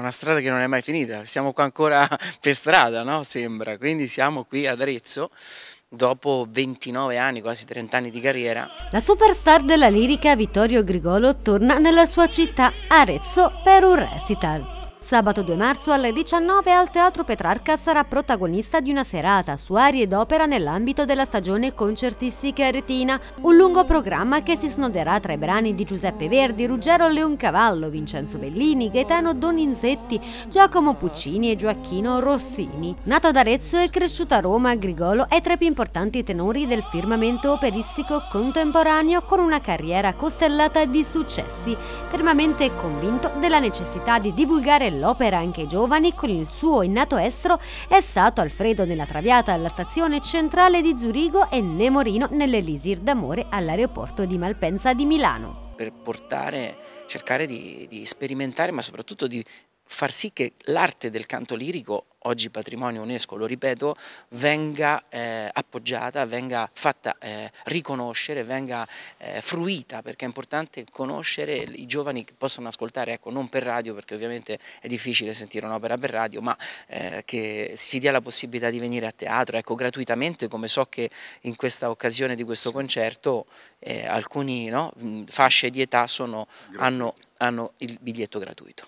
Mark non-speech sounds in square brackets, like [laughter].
una strada che non è mai finita, siamo qua ancora [laughs] per strada, no? Sembra, quindi siamo qui ad Arezzo dopo 29 anni, quasi 30 anni di carriera. La superstar della lirica Vittorio Grigolo torna nella sua città Arezzo per un recital. Sabato 2 marzo alle 19 al Teatro Petrarca sarà protagonista di una serata su arie d'opera nell'ambito della stagione concertistica retina, un lungo programma che si snoderà tra i brani di Giuseppe Verdi, Ruggero Leoncavallo, Vincenzo Bellini, Gaetano Doninzetti, Giacomo Puccini e Gioacchino Rossini. Nato ad Arezzo e cresciuto a Roma, Grigolo è tra i più importanti tenori del firmamento operistico contemporaneo con una carriera costellata di successi, fermamente convinto della necessità di divulgare dell'opera anche giovani con il suo innato estro è stato Alfredo nella Traviata alla stazione centrale di Zurigo e Nemorino nell'Elisir d'amore all'aeroporto di Malpensa di Milano. Per portare, cercare di, di sperimentare ma soprattutto di, far sì che l'arte del canto lirico, oggi patrimonio UNESCO, lo ripeto, venga eh, appoggiata, venga fatta eh, riconoscere, venga eh, fruita, perché è importante conoscere i giovani che possono ascoltare, ecco, non per radio, perché ovviamente è difficile sentire un'opera per radio, ma eh, che si dia la possibilità di venire a teatro, ecco, gratuitamente, come so che in questa occasione di questo concerto eh, alcune no, fasce di età sono, hanno, hanno il biglietto gratuito.